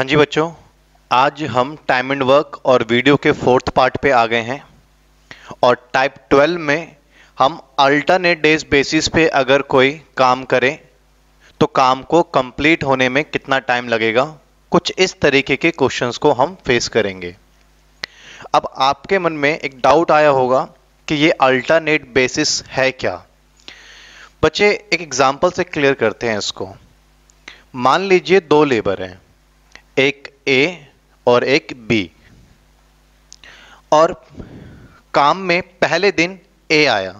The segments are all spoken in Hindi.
हाँ जी बच्चों आज हम टाइम एंड वर्क और वीडियो के फोर्थ पार्ट पे आ गए हैं और टाइप 12 में हम अल्टरनेट डेज बेसिस पे अगर कोई काम करें तो काम को कंप्लीट होने में कितना टाइम लगेगा कुछ इस तरीके के क्वेश्चंस को हम फेस करेंगे अब आपके मन में एक डाउट आया होगा कि ये अल्टरनेट बेसिस है क्या बच्चे एक एग्जाम्पल से क्लियर करते हैं इसको मान लीजिए दो लेबर हैं एक ए और एक बी और काम में पहले दिन ए आया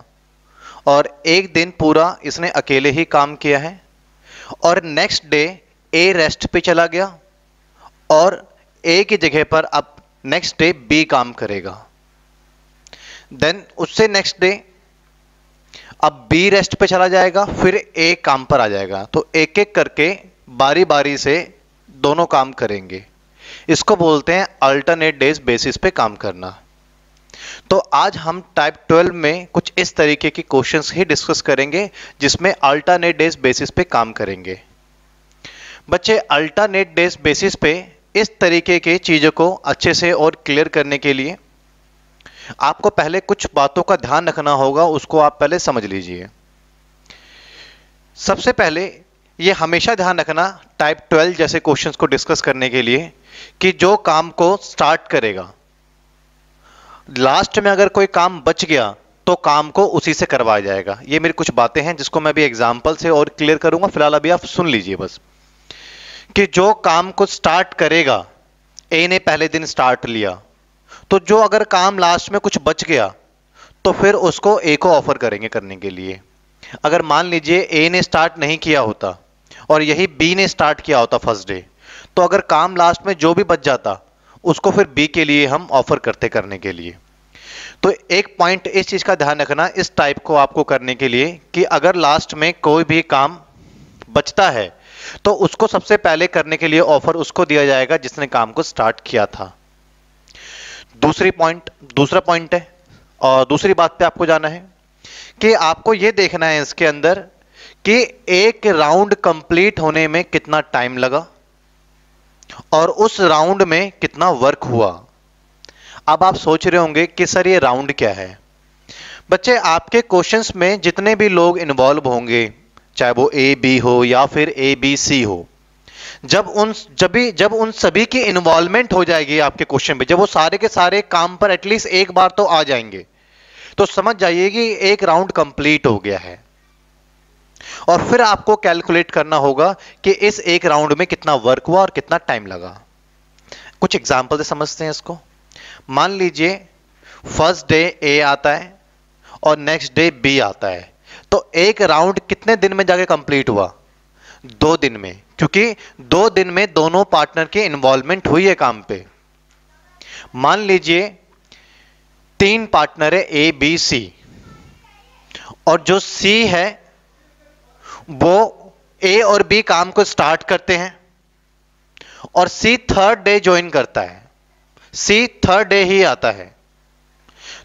और एक दिन पूरा इसने अकेले ही काम किया है और नेक्स्ट डे ए रेस्ट पे चला गया और ए की जगह पर अब नेक्स्ट डे बी काम करेगा देन उससे नेक्स्ट डे अब बी रेस्ट पे चला जाएगा फिर ए काम पर आ जाएगा तो एक एक करके बारी बारी से दोनों काम करेंगे इसको बोलते हैं अल्टरनेट डेज बेसिस पे काम करना तो आज हम टाइप 12 में कुछ इस तरीके के क्वेश्चंस ही डिस्कस करेंगे जिसमें अल्टरनेट डेज बेसिस पे काम करेंगे बच्चे अल्टरनेट डेज बेसिस पे इस तरीके के चीज़ों को अच्छे से और क्लियर करने के लिए आपको पहले कुछ बातों का ध्यान रखना होगा उसको आप पहले समझ लीजिए सबसे पहले ये हमेशा ध्यान रखना टाइप 12 जैसे क्वेश्चंस को डिस्कस करने के लिए कि जो काम को स्टार्ट करेगा लास्ट में अगर कोई काम बच गया तो काम को उसी से करवाया जाएगा ये मेरी कुछ बातें हैं जिसको मैं अभी एग्जाम्पल से और क्लियर करूंगा फिलहाल अभी आप सुन लीजिए बस कि जो काम को स्टार्ट करेगा ए ने पहले दिन स्टार्ट लिया तो जो अगर काम लास्ट में कुछ बच गया तो फिर उसको ए को ऑफर करेंगे करने के लिए अगर मान लीजिए ए ने स्टार्ट नहीं किया होता और यही बी ने स्टार्ट किया होता फर्स्ट डे तो अगर काम लास्ट में जो भी बच जाता उसको फिर बी के लिए हम ऑफर करते करने के लिए तो एक पॉइंट इस चीज़ का ध्यान रखना इस टाइप को आपको करने के लिए कि अगर लास्ट में कोई भी काम बचता है तो उसको सबसे पहले करने के लिए ऑफर उसको दिया जाएगा जिसने काम को स्टार्ट किया था दूसरी पॉइंट दूसरा पॉइंट है और दूसरी बात पे आपको जाना है कि आपको यह देखना है इसके अंदर कि एक राउंड कंप्लीट होने में कितना टाइम लगा और उस राउंड में कितना वर्क हुआ अब आप सोच रहे होंगे कि सर ये राउंड क्या है बच्चे आपके क्वेश्चंस में जितने भी लोग इन्वॉल्व होंगे चाहे वो ए बी हो या फिर ए बी सी हो जब उन जब भी जब उन सभी की इन्वॉल्वमेंट हो जाएगी आपके क्वेश्चन में जब वो सारे के सारे काम पर एटलीस्ट एक बार तो आ जाएंगे तो समझ जाइए कि एक राउंड कंप्लीट हो गया है और फिर आपको कैलकुलेट करना होगा कि इस एक राउंड में कितना वर्क हुआ और कितना टाइम लगा कुछ एग्जाम्पल से समझते हैं इसको मान लीजिए फर्स्ट डे ए आता है और नेक्स्ट डे बी आता है तो एक राउंड कितने दिन में जाके कंप्लीट हुआ दो दिन में क्योंकि दो दिन में दोनों पार्टनर की इन्वॉल्वमेंट हुई है काम पे मान लीजिए तीन पार्टनर है ए बी सी और जो सी है वो ए और बी काम को स्टार्ट करते हैं और सी थर्ड डे ज्वाइन करता है सी थर्ड डे ही आता है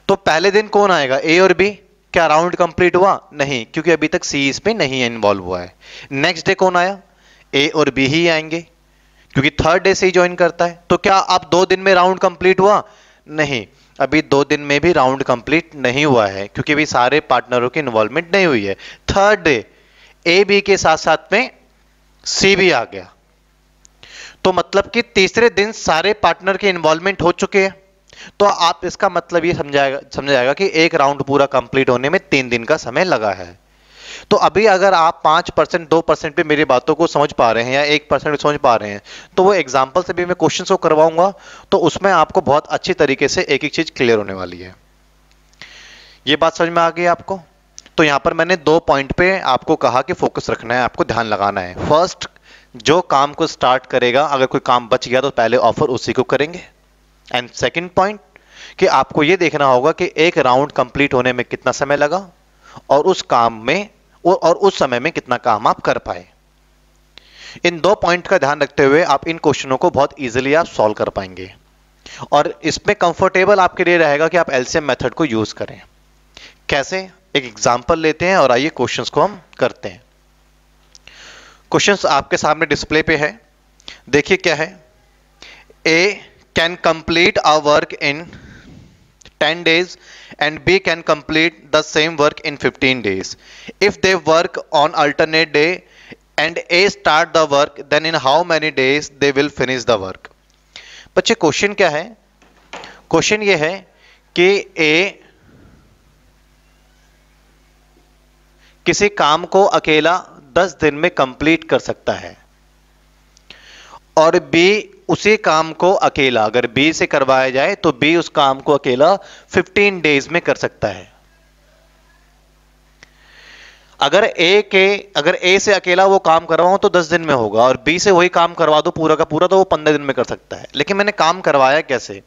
तो पहले दिन कौन आएगा ए और बी क्या राउंड कंप्लीट हुआ नहीं क्योंकि अभी तक सी इस पे नहीं इन्वॉल्व हुआ है नेक्स्ट डे कौन आया ए और बी ही आएंगे क्योंकि थर्ड डे से ही ज्वाइन करता है तो क्या आप दो दिन में राउंड कंप्लीट हुआ नहीं अभी दो दिन में भी राउंड कंप्लीट नहीं हुआ है क्योंकि अभी सारे पार्टनरों की इन्वॉल्वमेंट नहीं हुई है थर्ड डे ए बी के साथ साथ में सी भी आ गया तो मतलब कि तीसरे दिन सारे पार्टनर के इन्वॉल्वमेंट हो चुके हैं तो आप इसका मतलब ये समझाएगा समझ जाएगा कि एक राउंड पूरा कंप्लीट होने में तीन दिन का समय लगा है तो अभी अगर आप पांच परसेंट दो परसेंट भी मेरी बातों को समझ पा रहे हैं या एक परसेंट समझ पा रहे हैं तो वो एग्जाम्पल से भी मैं क्वेश्चन को करवाऊंगा तो उसमें आपको बहुत अच्छी तरीके से एक एक चीज़ क्लियर होने वाली है ये बात समझ में आ गई आपको तो यहाँ पर मैंने दो पॉइंट पे आपको कहा कि फोकस रखना है आपको ध्यान लगाना है फर्स्ट जो काम को स्टार्ट करेगा अगर कोई काम बच गया तो पहले ऑफर उसी को करेंगे एंड सेकेंड पॉइंट कि आपको ये देखना होगा कि एक राउंड कंप्लीट होने में कितना समय लगा और उस काम में और उस समय में कितना काम आप कर पाए इन दो पॉइंट का ध्यान रखते हुए आप इन क्वेश्चनों को बहुत इजीली आप सॉल्व कर पाएंगे और इसमें कंफर्टेबल आपके लिए रहेगा कि आप एलसीएम मेथड को यूज करें कैसे एक एग्जांपल लेते हैं और आइए क्वेश्चन को हम करते हैं क्वेश्चन आपके सामने डिस्प्ले पे है देखिए क्या है A can complete a work in ten days and B can complete the same work in fifteen days if they work on alternate day and A start the work then in how many days they will finish the work बच्चे क्वेश्चन क्या है क्वेश्चन ये है कि ए किसी काम को अकेला दस दिन में कंप्लीट कर सकता है और बी उसी काम को अकेला अगर बी से करवाया जाए तो बी उस काम को अकेला 15 डेज में कर सकता है अगर ए के अगर ए से अकेला वो काम करवाऊं तो 10 दिन में होगा और बी से वही काम करवा दो पूरा का पूरा तो वो 15 दिन में कर सकता है लेकिन मैंने काम करवाया कैसे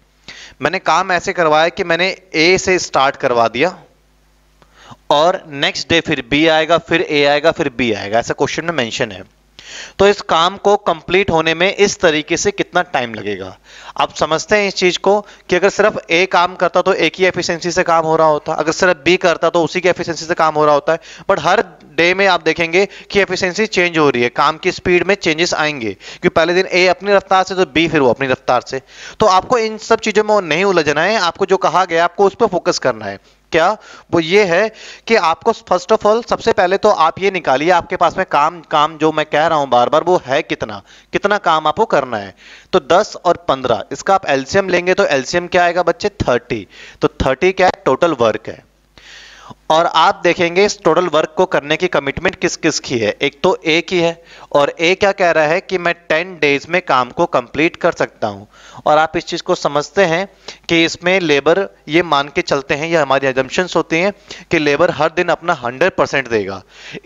मैंने काम ऐसे करवाया कि मैंने ए से स्टार्ट करवा दिया और नेक्स्ट डे फिर बी आएगा फिर ए आएगा फिर बी आएगा ऐसा क्वेश्चन में मेंशन है तो इस काम को कंप्लीट होने में इस तरीके से कितना टाइम लगेगा आप समझते हैं इस चीज को कि अगर सिर्फ ए काम करता तो एक ही एफिशिएंसी से काम हो रहा होता अगर सिर्फ बी करता तो उसी की एफिशिएंसी से काम हो रहा होता है बट हर डे में आप देखेंगे कि एफिशिएंसी चेंज हो रही है काम की स्पीड में चेंजेस आएंगे क्योंकि पहले दिन ए अपनी रफ्तार से तो बी फिर वो अपनी रफ्तार से तो आपको इन सब चीजों में नहीं उलझना है आपको जो कहा गया आपको उस पर फोकस करना है क्या वो ये है कि आपको फर्स्ट ऑफ ऑल सबसे पहले तो आप ये निकालिए आपके पास में काम काम जो मैं कह रहा हूं बार बार वो है कितना कितना काम आपको करना है तो 10 और 15 इसका आप एल्सियम लेंगे तो एल्सियम क्या आएगा बच्चे 30 तो 30 क्या है टोटल वर्क है और आप देखेंगे इस टोटल वर्क को करने की कमिटमेंट किस किस की है एक तो ए की है और ए क्या कह रहा है कि मैं टेन डेज में काम को कंप्लीट कर सकता हूँ और आप इस चीज़ को समझते हैं कि इसमें लेबर ये मान के चलते हैं या हमारी एजम्पन्स होती हैं कि लेबर हर दिन अपना हंड्रेड परसेंट देगा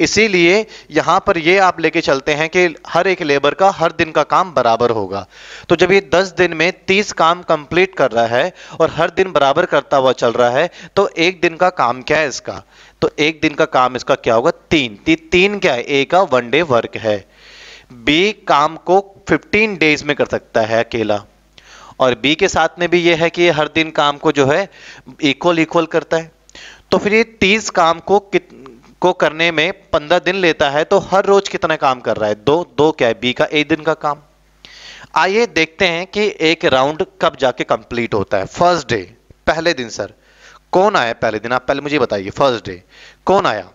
इसीलिए यहाँ पर ये आप लेके चलते हैं कि हर एक लेबर का हर दिन का काम बराबर होगा तो जब ये दस दिन में तीस काम कंप्लीट कर रहा है और हर दिन बराबर करता हुआ चल रहा है तो एक दिन का काम क्या है इसका तो एक दिन का काम इसका क्या होगा तीन ती, तीन क्या है ए का वन डे वर्क है बी काम को 15 डेज में कर सकता है अकेला और बी के साथ में भी यह है कि हर दिन काम को जो है इक्वल इक्वल करता है तो फिर ये 30 काम को कित को करने में 15 दिन लेता है तो हर रोज कितना काम कर रहा है दो दो क्या है बी का एक दिन का काम आइए देखते हैं कि एक राउंड कब जाके कंप्लीट होता है फर्स्ट डे पहले दिन सर कौन आया पहले दिन आप पहले मुझे बताइए फर्स्ट डे कौन आया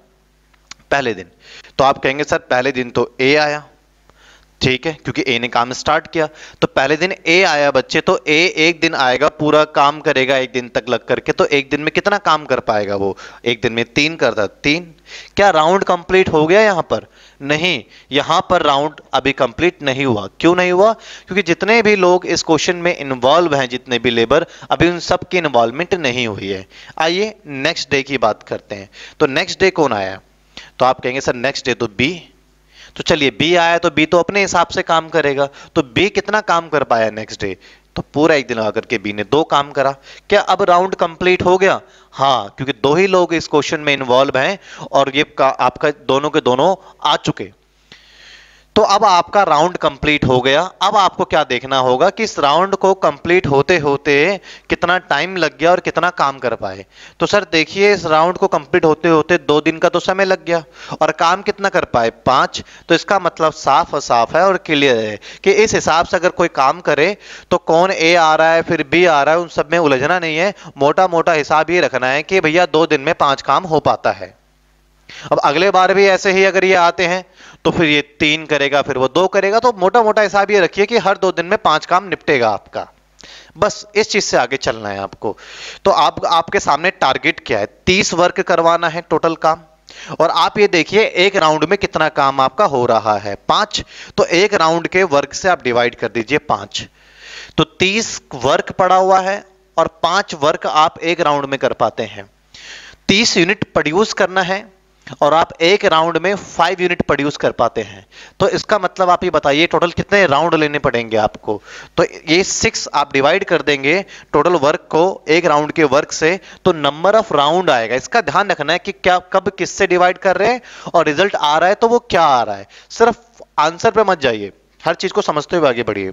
पहले दिन तो आप कहेंगे सर पहले दिन तो ए आया ठीक है क्योंकि ए ने काम स्टार्ट किया तो पहले दिन ए आया बच्चे तो ए एक दिन आएगा पूरा काम करेगा एक दिन तक लग करके तो एक दिन में कितना काम कर पाएगा वो एक दिन में तीन करता तीन क्या राउंड कंप्लीट हो गया यहाँ पर नहीं यहां पर राउंड अभी कंप्लीट नहीं हुआ क्यों नहीं हुआ क्योंकि जितने भी लोग इस क्वेश्चन में इन्वॉल्व हैं जितने भी लेबर अभी उन सब की इन्वॉल्वमेंट नहीं हुई है आइए नेक्स्ट डे की बात करते हैं तो नेक्स्ट डे कौन आया तो आप कहेंगे सर नेक्स्ट डे तो बी तो चलिए बी आया तो बी तो अपने हिसाब से काम करेगा तो बी कितना काम कर पाया नेक्स्ट डे तो पूरा एक दिन आकर के बी ने दो काम करा क्या अब राउंड कंप्लीट हो गया हाँ क्योंकि दो ही लोग इस क्वेश्चन में इन्वॉल्व हैं और ये का, आपका दोनों के दोनों आ चुके तो अब आपका राउंड कंप्लीट हो गया अब आपको क्या देखना होगा कि इस राउंड को कंप्लीट होते होते कितना टाइम लग गया और कितना काम कर पाए तो सर देखिए इस राउंड को कंप्लीट होते होते दो दिन का तो समय लग गया और काम कितना कर पाए पाँच तो इसका मतलब साफ और साफ है और क्लियर है कि इस हिसाब से अगर कोई काम करे तो कौन ए आ रहा है फिर बी आ रहा है उन सब में उलझना नहीं है मोटा मोटा हिसाब ये रखना है कि भैया दो दिन में पाँच काम हो पाता है अब अगले बार भी ऐसे ही अगर ये आते हैं तो फिर ये तीन करेगा फिर वो दो करेगा तो मोटा मोटा हिसाब ये रखिए कि हर दो दिन में पांच काम निपटेगा आपका बस इस चीज से आगे चलना है आपको तो आप आपके सामने टारगेट क्या है तीस वर्क करवाना है टोटल काम और आप ये देखिए एक राउंड में कितना काम आपका हो रहा है पांच तो एक राउंड के वर्क से आप डिवाइड कर दीजिए पांच तो तीस वर्क पड़ा हुआ है और पांच वर्क आप एक राउंड में कर पाते हैं तीस यूनिट प्रोड्यूस करना है और आप एक राउंड में फाइव यूनिट प्रोड्यूस कर पाते हैं तो इसका मतलब आप ये बताइए टोटल कितने राउंड लेने पड़ेंगे आपको तो ये सिक्स आप डिवाइड कर देंगे टोटल वर्क को एक राउंड के वर्क से तो नंबर ऑफ राउंड आएगा इसका ध्यान रखना है कि क्या कब किससे डिवाइड कर रहे हैं और रिजल्ट आ रहा है तो वो क्या आ रहा है सिर्फ आंसर पर मत जाइए हर चीज को समझते हुए आगे बढ़िए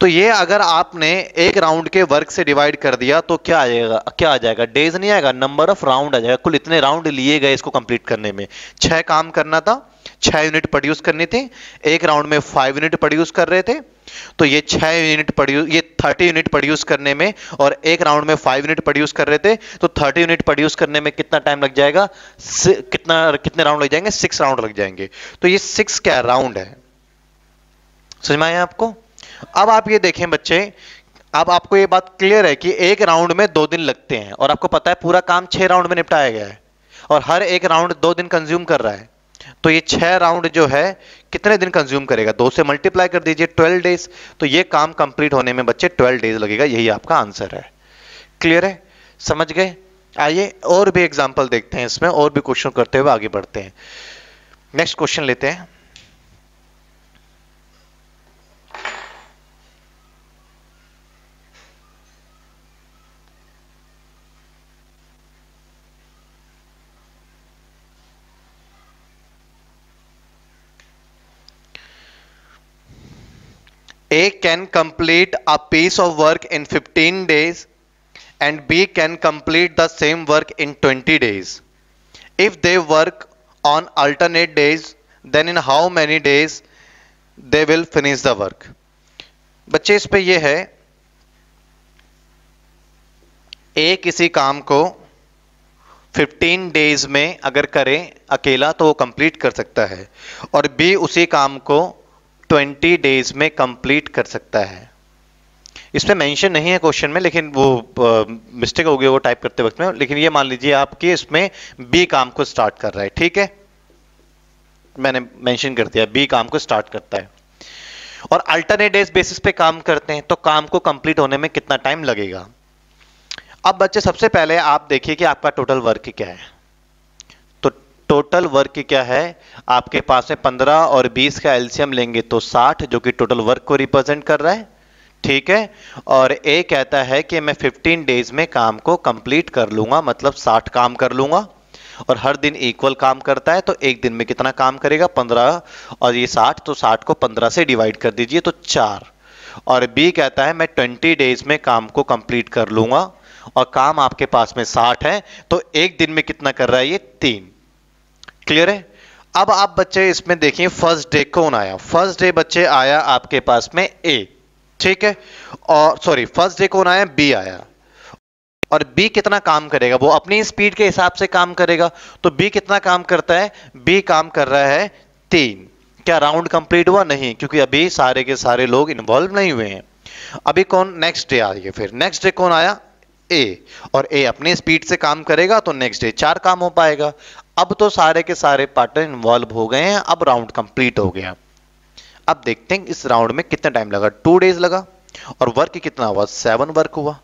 तो ये अगर आपने एक राउंड के वर्क से डिवाइड कर दिया तो क्या आएगा क्या आ जाएगा डेज नहीं आएगा नंबर ऑफ राउंड आ जाएगा कुल इतने राउंड लिए गए इसको कंप्लीट करने में छह काम करना था छह यूनिट प्रोड्यूस करनी थी एक राउंड में फाइव यूनिट प्रोड्यूस कर रहे थे तो ये छह यूनिट प्रोड्यूस ये थर्टी यूनिट प्रोड्यूस करने में और एक राउंड में फाइव यूनिट प्रोड्यूस कर रहे थे तो थर्टी यूनिट प्रोड्यूस करने में कितना टाइम लग जाएगा कितना कितने राउंड लग जाएंगे सिक्स राउंड लग जाएंगे तो ये सिक्स क्या राउंड है समझ में आया आपको अब आप ये देखें बच्चे अब आपको ये बात क्लियर है कि एक राउंड में दो दिन लगते हैं और आपको पता है पूरा काम छह राउंड में निपटाया गया है और हर एक राउंड दो दिन कंज्यूम कर रहा है तो ये छह राउंड जो है कितने दिन कंज्यूम करेगा दो से मल्टीप्लाई कर दीजिए ट्वेल्व डेज तो ये काम कंप्लीट होने में बच्चे ट्वेल्व डेज लगेगा यही आपका आंसर है क्लियर है समझ गए आइए और भी एग्जाम्पल देखते हैं इसमें और भी क्वेश्चन करते हुए आगे बढ़ते हैं नेक्स्ट क्वेश्चन लेते हैं A can complete a piece of work in 15 days and B can complete the same work in 20 days. If they work on alternate days, then in how many days they will finish the work? बच्चे इस पे ये है A किसी काम को 15 डेज में अगर करें अकेला तो वो कंप्लीट कर सकता है और B उसी काम को ट्वेंटी डेज में कंप्लीट कर सकता है इसमें मेंशन नहीं है क्वेश्चन में लेकिन वो मिस्टेक हो गई वो टाइप करते वक्त में लेकिन ये मान लीजिए आपके इसमें बी काम को स्टार्ट कर रहा है ठीक है मैंने मेंशन कर दिया बी काम को स्टार्ट करता है और अल्टरनेट डेज बेसिस पे काम करते हैं तो काम को कंप्लीट होने में कितना टाइम लगेगा अब बच्चे सबसे पहले आप देखिए कि आपका टोटल वर्क क्या है टोटल वर्क क्या है आपके पास में 15 और 20 का एल्सियम लेंगे तो 60 जो कि टोटल वर्क को रिप्रेजेंट कर रहा है ठीक है और ए कहता है कि मैं 15 डेज में काम को कंप्लीट कर लूंगा मतलब 60 काम कर लूंगा और हर दिन इक्वल काम करता है तो एक दिन में कितना काम करेगा 15 और ये 60 तो 60 को 15 से डिवाइड कर दीजिए तो चार और बी कहता है मैं ट्वेंटी डेज में काम को कंप्लीट कर लूंगा और काम आपके पास में साठ है तो एक दिन में कितना कर रहा है ये तीन क्लियर है अब आप बच्चे इसमें देखिए फर्स्ट डे कौन आया फर्स्ट डे बच्चे आया आपके पास में ए ठीक है और सॉरी फर्स्ट डे कौन आया बी आया और बी कितना काम करेगा वो अपनी स्पीड के हिसाब से काम करेगा तो बी कितना काम करता है बी काम कर रहा है तीन क्या राउंड कंप्लीट हुआ नहीं क्योंकि अभी सारे के सारे लोग इन्वॉल्व नहीं हुए हैं अभी कौन नेक्स्ट डे आइए फिर नेक्स्ट डे कौन आया ए और ए अपनी स्पीड से काम करेगा तो नेक्स्ट डे चार काम हो पाएगा अब तो सारे के सारे पार्टनर इन्वॉल्व हो गए हैं अब राउंड कंप्लीट हो गया अब देखते हैं इस राउंड में कितना टाइम लगा टू डेज लगा और वर्क कितना हुआ सेवन वर्क हुआ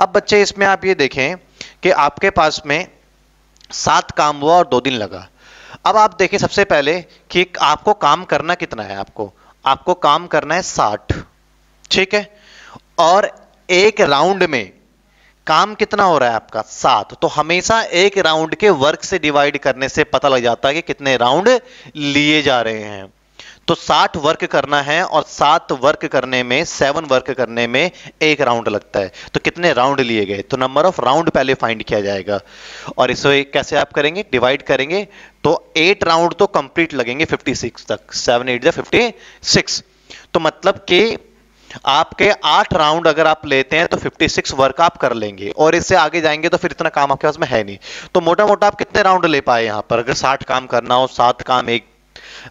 अब बच्चे इसमें आप ये देखें कि आपके पास में सात काम हुआ और दो दिन लगा अब आप देखें सबसे पहले कि आपको काम करना कितना है आपको आपको काम करना है साठ ठीक है और एक राउंड में काम कितना हो रहा है आपका सात तो हमेशा एक राउंड के वर्क से डिवाइड करने से पता लग जाता है कि कितने राउंड लिए जा रहे हैं तो साठ वर्क करना है और सात वर्क करने में सेवन वर्क करने में एक राउंड लगता है तो कितने राउंड लिए गए तो नंबर ऑफ राउंड पहले फाइंड किया जाएगा और इसे कैसे आप करेंगे डिवाइड करेंगे तो एट राउंड तो कंप्लीट लगेंगे फिफ्टी सिक्स तक सेवन एट फिफ्टी सिक्स तो मतलब कि आपके आठ राउंड अगर आप लेते हैं तो 56 वर्क आप कर लेंगे और इससे आगे जाएंगे तो फिर इतना काम आपके पास में है नहीं तो मोटा मोटा आप कितने राउंड ले पाए यहां पर अगर साठ काम करना हो सात काम एक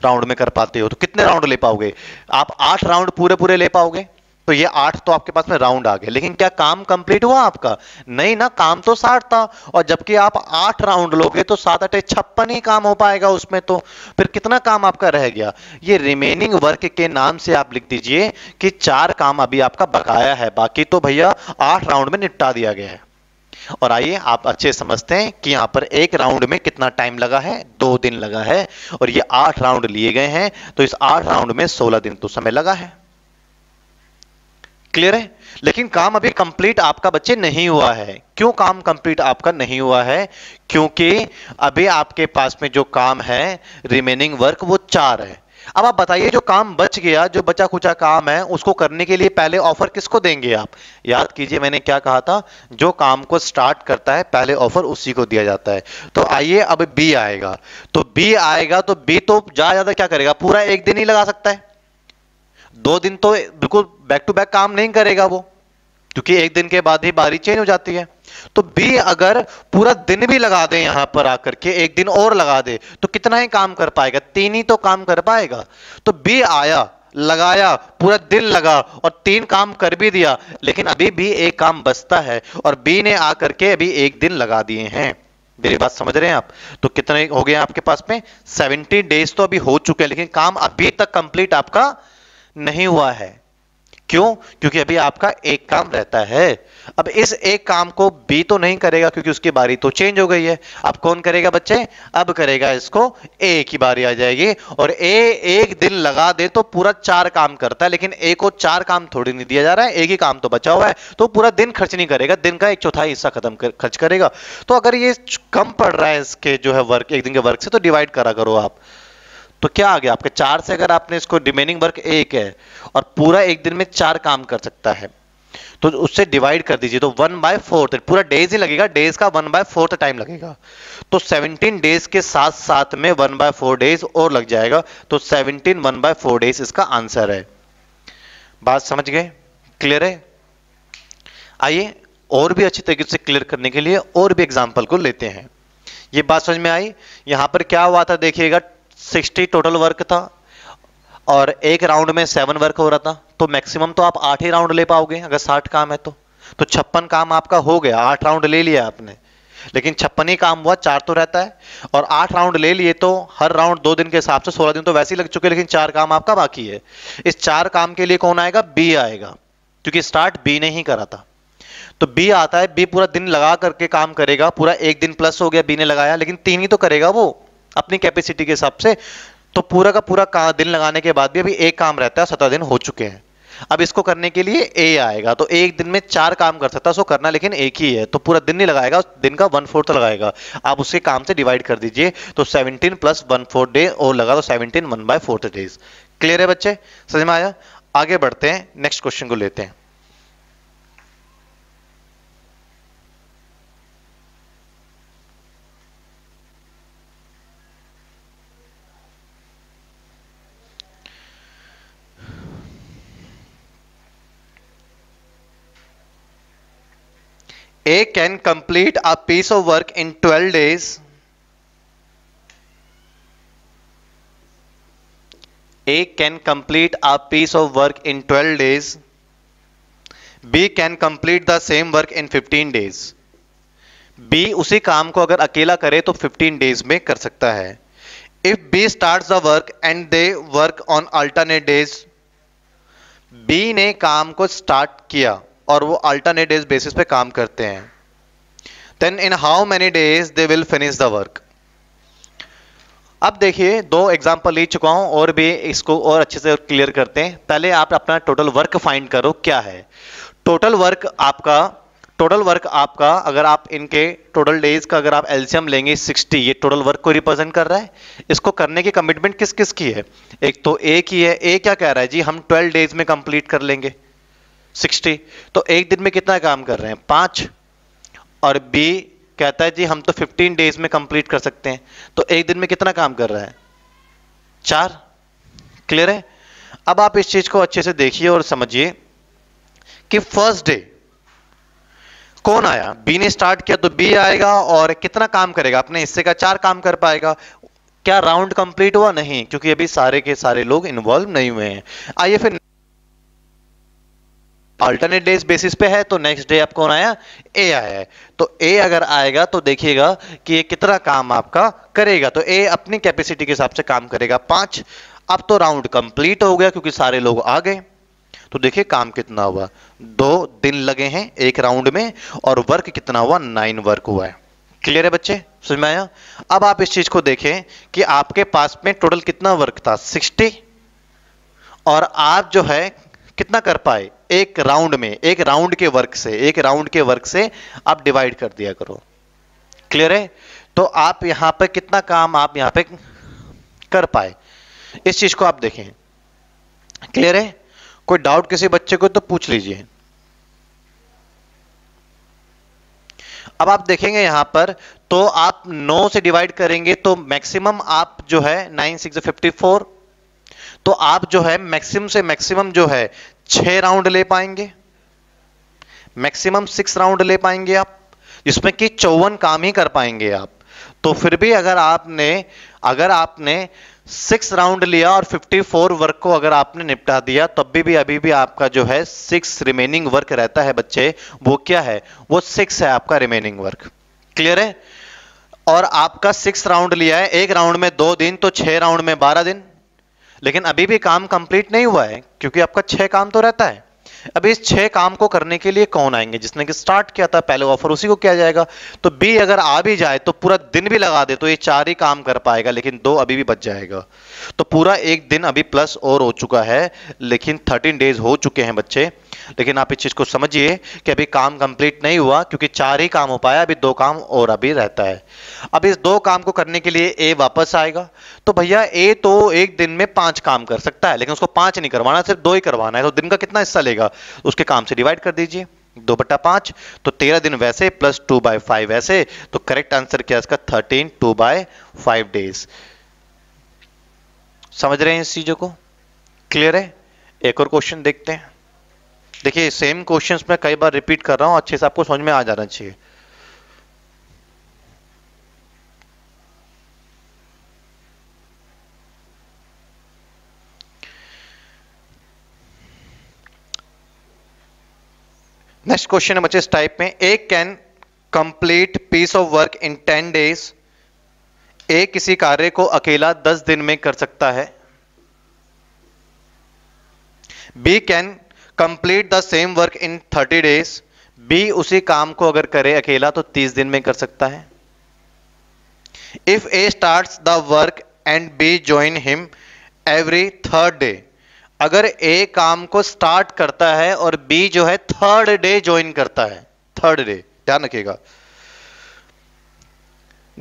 राउंड में कर पाते हो तो कितने राउंड ले पाओगे आप आठ राउंड पूरे पूरे ले पाओगे तो ये आठ तो आपके पास में राउंड आ गए लेकिन क्या काम कंप्लीट हुआ आपका नहीं ना काम तो साठ था और जबकि आप आठ राउंड लोगे तो सात अठे छप्पन ही काम हो पाएगा उसमें तो फिर कितना काम आपका रह गया ये रिमेनिंग वर्क के नाम से आप लिख दीजिए कि चार काम अभी आपका बकाया है बाकी तो भैया आठ राउंड में निपटा दिया गया है और आइए आप अच्छे समझते हैं कि यहां पर एक राउंड में कितना टाइम लगा है दो दिन लगा है और ये आठ राउंड लिए गए हैं तो इस आठ राउंड में सोलह दिन तो समय लगा है क्लियर है लेकिन काम अभी कंप्लीट आपका बच्चे नहीं हुआ है क्यों काम कंप्लीट आपका नहीं हुआ है क्योंकि अभी आपके पास में जो काम है रिमेनिंग वर्क वो चार है अब आप बताइए जो काम बच गया जो बचा कुचा काम है उसको करने के लिए पहले ऑफर किसको देंगे आप याद कीजिए मैंने क्या कहा था जो काम को स्टार्ट करता है पहले ऑफर उसी को दिया जाता है तो आइए अब बी आएगा तो बी आएगा तो बी तो ज्यादा ज्यादा क्या करेगा पूरा एक दिन ही लगा सकता है दो दिन तो बिल्कुल बैक टू बैक काम नहीं करेगा वो क्योंकि एक दिन के बाद ही बारी चेंज हो जाती है तो बी अगर पूरा दिन भी लगा दे यहां पर आकर के एक दिन और लगा दे तो कितना ही काम कर पाएगा तीन ही तो काम कर पाएगा तो बी आया लगाया पूरा दिन लगा और तीन काम कर भी दिया लेकिन अभी भी एक काम बचता है और बी ने आकर के अभी एक दिन लगा दिए हैं मेरी बात समझ रहे हैं आप तो कितने हो गए आपके पास में सेवेंटी डेज तो अभी हो चुके हैं लेकिन काम अभी तक कंप्लीट आपका नहीं हुआ है क्यों क्योंकि अभी आपका एक काम रहता है अब इस एक काम को बी तो नहीं करेगा क्योंकि उसकी बारी तो चेंज हो गई है अब कौन करेगा बच्चे अब करेगा इसको ए की बारी आ जाएगी और ए एक दिन लगा दे तो पूरा चार काम करता है लेकिन ए को चार काम थोड़ी नहीं दिया जा रहा है एक ही काम तो बचा हुआ है तो पूरा दिन खर्च नहीं करेगा दिन का एक चौथाई हिस्सा खत्म कर, खर्च करेगा तो अगर ये कम पड़ रहा है इसके जो है वर्क एक दिन के वर्क से तो डिवाइड करा करो आप तो क्या आ गया आपके चार से अगर आपने इसको रिमेनिंग वर्क एक है और पूरा एक दिन में चार काम कर सकता है तो उससे डिवाइड कर दीजिए तो वन बाय फोर्थ पूरा डेज ही लगेगा डेज का वन बाय फोर्थ टाइम लगेगा तो सेवनटीन डेज के साथ साथ में वन बाय फोर डेज और लग जाएगा तो seventeen one by four days इसका आंसर है बात समझ गए क्लियर है आइए और भी अच्छी तरीके से क्लियर करने के लिए और भी एग्जाम्पल को लेते हैं ये बात समझ में आई यहां पर क्या हुआ था देखिएगा सिक्सटी टोटल वर्क था और एक राउंड में सेवन वर्क हो रहा था तो मैक्सिमम तो आप आठ ही राउंड ले पाओगे अगर साठ काम है तो तो छप्पन काम आपका हो गया आठ राउंड ले लिया आपने लेकिन छप्पन ही काम हुआ चार तो रहता है और आठ राउंड ले लिए तो हर राउंड दो दिन के हिसाब से सोलह दिन तो वैसे ही लग चुके लेकिन चार काम आपका बाकी है इस चार काम के लिए कौन आएगा बी आएगा क्योंकि स्टार्ट बी ने ही करा था तो बी आता है बी पूरा दिन लगा करके काम करेगा पूरा एक दिन प्लस हो गया बी ने लगाया लेकिन तीन ही तो करेगा वो अपनी कैपेसिटी के हिसाब से तो पूरा का पूरा का, दिन लगाने के बाद भी अभी एक काम रहता है सत्रह दिन हो चुके हैं अब इसको करने के लिए ए आएगा तो एक दिन में चार काम कर सकता है सो करना लेकिन एक ही है तो पूरा दिन नहीं लगाएगा दिन का वन फोर्थ लगाएगा आप उसके काम से डिवाइड कर दीजिए तो seventeen plus one fourth day और लगा दो seventeen one by fourth days clear है बच्चे समझ में आया आगे बढ़ते हैं नेक्स्ट क्वेश्चन को लेते हैं A can complete a piece of work in 12 days. A can complete a piece of work in 12 days. B can complete the same work in 15 days. B उसी काम को अगर अकेला करे तो 15 डेज में कर सकता है if B start the work and they work on alternate days B ने काम को स्टार्ट किया और वो अल्टरनेट डेज बेसिस पे काम करते हैं then in how many days they will finish the work अब देखिए दो एग्जाम्पल ले चुका हूं और भी इसको और अच्छे से क्लियर करते हैं पहले आप अपना टोटल वर्क फाइंड करो क्या है टोटल वर्क आपका टोटल वर्क आपका अगर आप इनके टोटल डेज का अगर आप एल्सियम लेंगे 60 ये टोटल वर्क को रिप्रेजेंट कर रहा है इसको करने की कमिटमेंट किस किस की है एक तो ए की है ए क्या कह रहा है जी हम 12 डेज में कंप्लीट कर लेंगे सिक्सटी तो एक दिन में कितना काम कर रहे हैं पाँच और बी कहता है जी हम तो फिफ्टीन डेज में कंप्लीट कर सकते हैं तो एक दिन में कितना काम कर रहा है चार क्लियर है अब आप इस चीज को अच्छे से देखिए और समझिए कि फर्स्ट डे कौन आया बी ने स्टार्ट किया तो बी आएगा और कितना काम करेगा अपने हिस्से का चार काम कर पाएगा क्या राउंड कंप्लीट हुआ नहीं क्योंकि अभी सारे के सारे लोग इन्वॉल्व नहीं हुए हैं आइए फिर अल्टरनेट डेज बेसिस पे है तो नेक्स्ट डे आप कौन आया ए आया है तो ए अगर आएगा तो देखिएगा कि ये कितना काम आपका करेगा तो ए अपनी कैपेसिटी के हिसाब से काम करेगा पांच अब तो राउंड कंप्लीट हो गया क्योंकि सारे लोग आ गए तो देखिए काम कितना हुआ दो दिन लगे हैं एक राउंड में और वर्क कितना हुआ नाइन वर्क हुआ है क्लियर है बच्चे समझ में आया अब आप इस चीज को देखें कि आपके पास में टोटल कितना वर्क था सिक्सटी और आप जो है कितना कर पाए एक राउंड में एक राउंड के वर्क से एक राउंड के वर्क से आप डिवाइड कर दिया करो क्लियर है तो आप यहां पर कितना काम आप यहां पे कर पाए इस चीज को आप देखें क्लियर है कोई डाउट किसी बच्चे को तो पूछ लीजिए अब आप देखेंगे यहां पर तो आप 9 से डिवाइड करेंगे तो मैक्सिमम आप जो है 9 सिक्स फिफ्टी फोर तो आप जो है मैक्सिमम से मैक्सिमम जो है छह राउंड ले पाएंगे मैक्सिमम सिक्स राउंड ले पाएंगे आप जिसमें कि चौवन काम ही कर पाएंगे आप तो फिर भी अगर आपने अगर आपने सिक्स राउंड लिया और 54 वर्क को अगर आपने निपटा दिया तब भी, भी अभी भी आपका जो है सिक्स रिमेनिंग वर्क रहता है बच्चे वो क्या है वो सिक्स है आपका रिमेनिंग वर्क क्लियर है और आपका सिक्स राउंड लिया है एक राउंड में दो दिन तो छह राउंड में बारह दिन लेकिन अभी भी काम कंप्लीट नहीं हुआ है क्योंकि आपका छह काम तो रहता है अभी इस छह काम को करने के लिए कौन आएंगे जिसने कि स्टार्ट किया था पहले ऑफर उसी को किया जाएगा तो बी अगर आ भी जाए तो पूरा दिन भी लगा दे तो ये चार ही काम कर पाएगा लेकिन दो अभी भी बच जाएगा तो पूरा एक दिन अभी प्लस और हो चुका है लेकिन थर्टीन डेज हो चुके हैं बच्चे लेकिन आप इस चीज को समझिए कि अभी काम कंप्लीट नहीं हुआ क्योंकि चार ही काम हो पाया अभी दो काम और अभी रहता है अब इस दो काम को करने के लिए ए वापस आएगा तो भैया ए तो एक दिन में पांच काम कर सकता है लेकिन उसको पांच नहीं करवाना सिर्फ दो ही करवाना है तो दिन का कितना हिस्सा लेगा उसके काम से डिवाइड कर दीजिए दो बटा पांच तो तेरह दिन वैसे प्लस टू बाय फाइव वैसे तो करेक्ट आंसर क्या इसका thirteen two by five days समझ रहे हैं इस चीजों को क्लियर है एक और क्वेश्चन देखते हैं देखिए सेम क्वेश्चंस मैं कई बार रिपीट कर रहा हूं अच्छे से आपको समझ में आ जाना चाहिए नेक्स्ट क्वेश्चन है बच्चे इस टाइप में A can complete piece of work in ten days A किसी कार्य को अकेला दस दिन में कर सकता है B can complete the same work in thirty days B उसी काम को अगर करे अकेला तो तीस दिन में कर सकता है if A start the work and B join him every third day अगर ए काम को स्टार्ट करता है और बी जो है थर्ड डे ज्वाइन करता है थर्ड डे ध्यान रखिएगा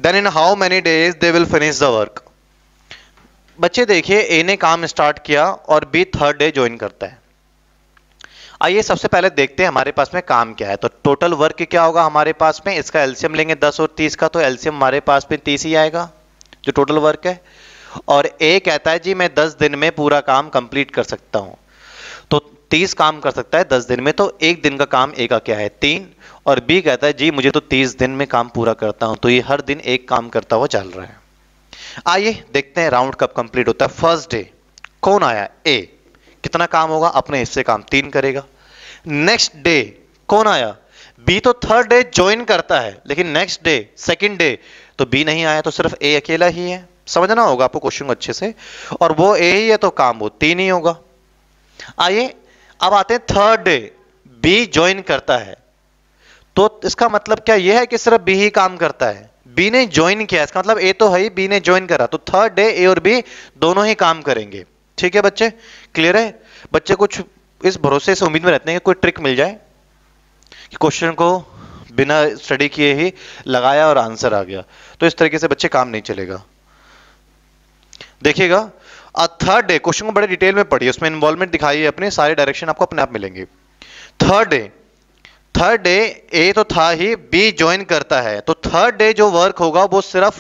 then in how many days they will finish the work बच्चे देखिए ए ने काम स्टार्ट किया और बी थर्ड डे ज्वाइन करता है आइए सबसे पहले देखते हैं हमारे पास में काम क्या है तो टोटल वर्क क्या होगा हमारे पास में इसका एल्सियम लेंगे 10 और 30 का तो एल्सियम हमारे पास में 30 ही आएगा जो टोटल वर्क है और ए कहता है जी मैं 10 दिन में पूरा काम कंप्लीट कर सकता हूँ तो 30 काम कर सकता है 10 दिन में तो एक दिन का काम ए का क्या है तीन और बी कहता है जी मुझे तो तीस दिन में काम पूरा करता हूँ तो ये हर दिन एक काम करता हुआ चल रहा है आइए देखते हैं राउंड कब कंप्लीट होता है फर्स्ट डे कौन आया ए कितना काम होगा अपने हिस्से काम तीन करेगा नेक्स्ट डे कौन आया बी तो थर्ड डे ज्वाइन करता है लेकिन नेक्स्ट डे सेकेंड डे तो बी नहीं आया तो सिर्फ ए अकेला ही है समझना होगा आपको क्वेश्चन को अच्छे से और वो ए ही है तो काम वो तीन ही होगा आइए अब आते हैं थर्ड डे बी ज्वाइन करता है तो इसका मतलब क्या यह है कि सिर्फ बी ही काम करता है बी ने ज्वाइन किया इसका मतलब ए तो है ही बी ने ज्वाइन करा तो थर्ड डे ए और बी दोनों ही काम करेंगे ठीक है बच्चे क्लियर है बच्चे कुछ इस भरोसे से उम्मीद में रहते हैं कि कोई ट्रिक मिल जाए कि क्वेश्चन को बिना स्टडी किए ही लगाया और आंसर आ गया तो इस तरीके से बच्चे काम नहीं चलेगा देखिएगा थर्ड डे क्वेश्चन को बड़े डिटेल में पढ़िए उसमें इन्वॉल्वमेंट दिखाइए अपने सारे डायरेक्शन आपको अपने आप मिलेंगे third day third day A तो था ही बी ज्वाइन करता है तो थर्ड डे जो वर्क होगा वो सिर्फ